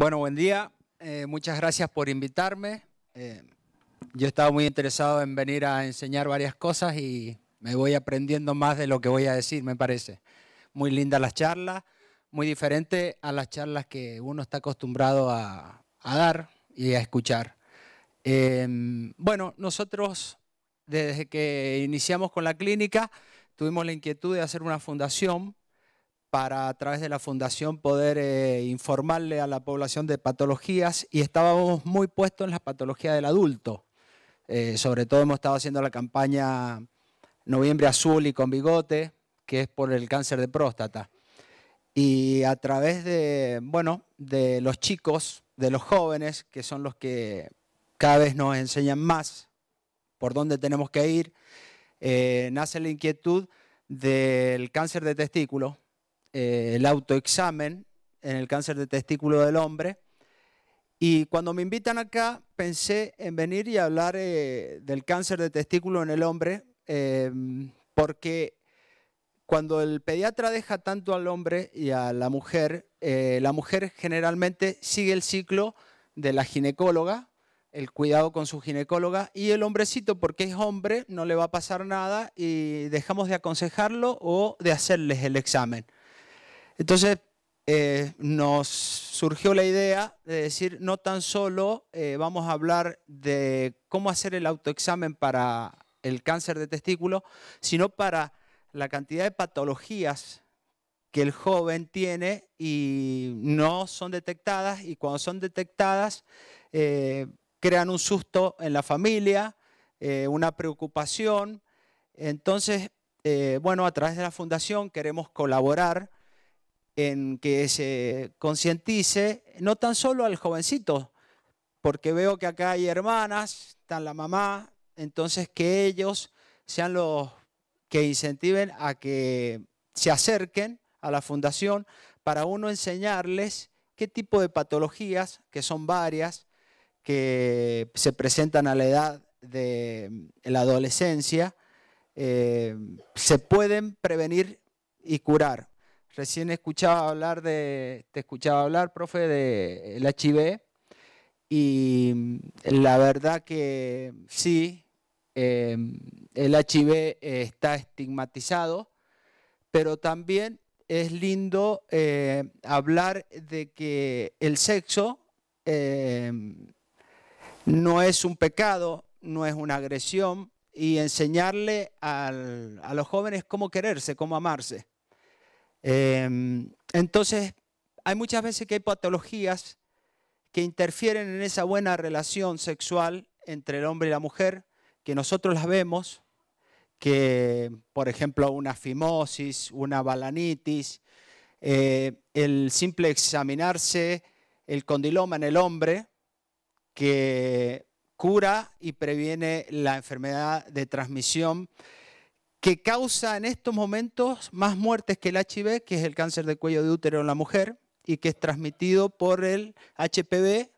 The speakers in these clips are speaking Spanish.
Bueno, buen día. Eh, muchas gracias por invitarme. Eh, yo estaba muy interesado en venir a enseñar varias cosas y me voy aprendiendo más de lo que voy a decir, me parece. Muy linda las charlas, muy diferente a las charlas que uno está acostumbrado a, dar y a escuchar. Em, bueno, nosotros desde que iniciamos con la clínica tuvimos la inquietud de hacer una fundación para a través de la fundación poder eh, informarle a la población de patologías y estábamos muy puestos en las patologías del adulto. Eh, sobre todo hemos estado haciendo la campaña Noviembre Azul y con bigote, que es por el cáncer de próstata. Y a través de, bueno, de los chicos, de los jóvenes, que son los que cada vez nos enseñan más por dónde tenemos que ir, eh, nace la inquietud del cáncer de testículo, eh, el autoexamen en el cáncer de testículo del hombre. Y cuando me invitan acá, pensé en venir y hablar eh, del cáncer de testículo en el hombre, eh, porque cuando el pediatra deja tanto al hombre y a la mujer, la mujer generalmente sigue el ciclo de la ginecóloga, el cuidado con su ginecóloga, y el hombrecito, porque es hombre, no le va a pasar nada y dejamos de aconsejarlo o de hacerles el examen. Entonces, eh, nos surgió la idea de decir, no tan solo eh, vamos a hablar de cómo hacer el autoexamen para el cáncer de testículo, sino para la cantidad de patologías que el joven tiene y no son detectadas y cuando son detectadas eh, crean un susto en la familia, una preocupación. Entonces, bueno, a través de la fundación queremos colaborar en que se concientice, no tan solo al jovencito, porque veo que acá hay hermanas, está la mamá, entonces que ellos sean los que incentiven a que se acerquen a la fundación para uno enseñarles qué tipo de patologías, que son varias, que se presentan a la edad de la adolescencia, eh, se pueden prevenir y curar. Recién escuchaba hablar de, te escuchaba hablar, profe, del HIV y mm, la verdad que sí, em, el HIV está estigmatizado, pero también es lindo eh, hablar de que el sexo em, no es un pecado, no es una agresión, y enseñarle a los jóvenes cómo quererse, cómo amarse. Em, entonces, hay muchas veces que hay patologías que interfieren en esa buena relación sexual entre el hombre y la mujer, que nosotros las vemos, que por ejemplo una fimosis, una balanitis, eh, el simple examinarse el condiloma en el hombre, que cura y previene la enfermedad de transmisión que causa en estos momentos más muertes que el HIV, que es el cáncer de cuello de útero en la mujer, y que es transmitido por el HPV,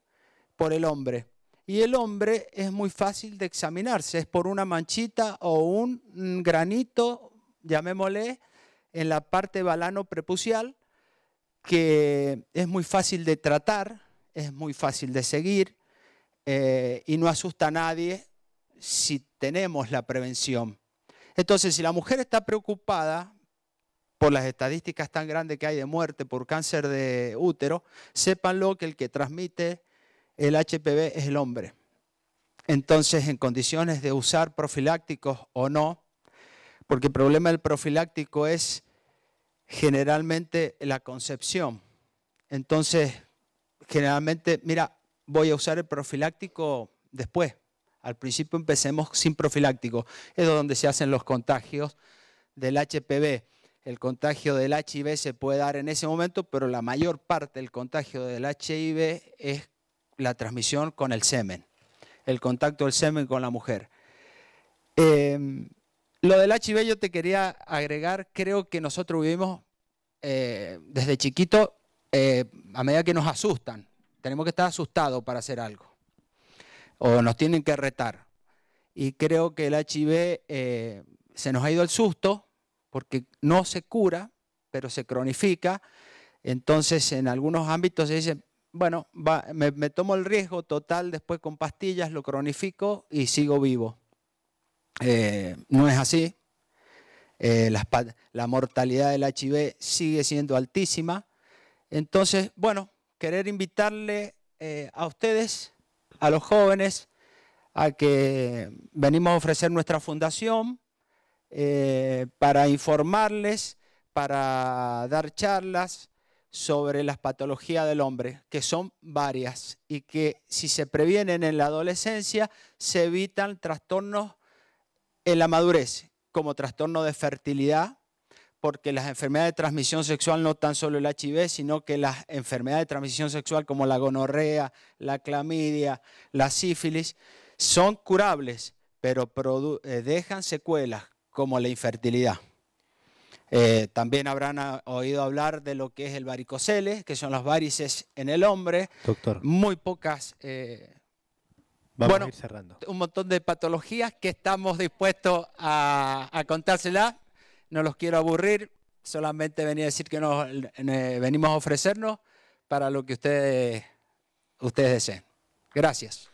por el hombre. Y el hombre es muy fácil de examinarse, es por una manchita o un granito, llamémosle, en la parte balano-prepucial, que es muy fácil de tratar, es muy fácil de seguir eh, y no asusta a nadie si tenemos la prevención. Entonces, si la mujer está preocupada por las estadísticas tan grandes que hay de muerte por cáncer de útero, sépanlo que el que transmite el HPV es el hombre. Entonces, en condiciones de usar profilácticos o no, porque el problema del profiláctico es generalmente la concepción. Entonces, generalmente, mira, voy a usar el profiláctico después. Al principio empecemos sin profiláctico. Es donde se hacen los contagios del HPV. El contagio del HIV se puede dar en ese momento, pero la mayor parte del contagio del HIV es la transmisión con el semen, el contacto del semen con la mujer. Em, lo del HIV yo te quería agregar, creo que nosotros vivimos eh, desde chiquito eh, a medida que nos asustan. Tenemos que estar asustados para hacer algo o nos tienen que retar. Y creo que el HIV eh, se nos ha ido el susto porque no se cura, pero se cronifica. Entonces, en algunos ámbitos se dice, bueno, me, tomo el riesgo total, después con pastillas lo cronifico y sigo vivo. Eh, no es así. Eh, la, mortalidad del HIV sigue siendo altísima. Entonces, bueno, querer invitarle a ustedes a los jóvenes a que venimos a ofrecer nuestra fundación eh, para informarles, para dar charlas sobre las patologías del hombre, que son varias y que si se previenen en la adolescencia, se evitan trastornos en la madurez, como trastorno de fertilidad, porque las enfermedades de transmisión sexual, no tan solo el HIV, sino que las enfermedades de transmisión sexual como la gonorrea, la clamidia, la sífilis, son curables, pero eh, dejan secuelas como la infertilidad. Eh, también habrán ah, oído hablar de lo que es el varicocele, que son los varices en el hombre. Doctor. Muy pocas. Eh, Vamos bueno, a ir cerrando. Un montón de patologías que estamos dispuestos a contárselas no los quiero aburrir, solamente venía a decir que nos venimos a ofrecernos para lo que ustedes, ustedes deseen. Gracias.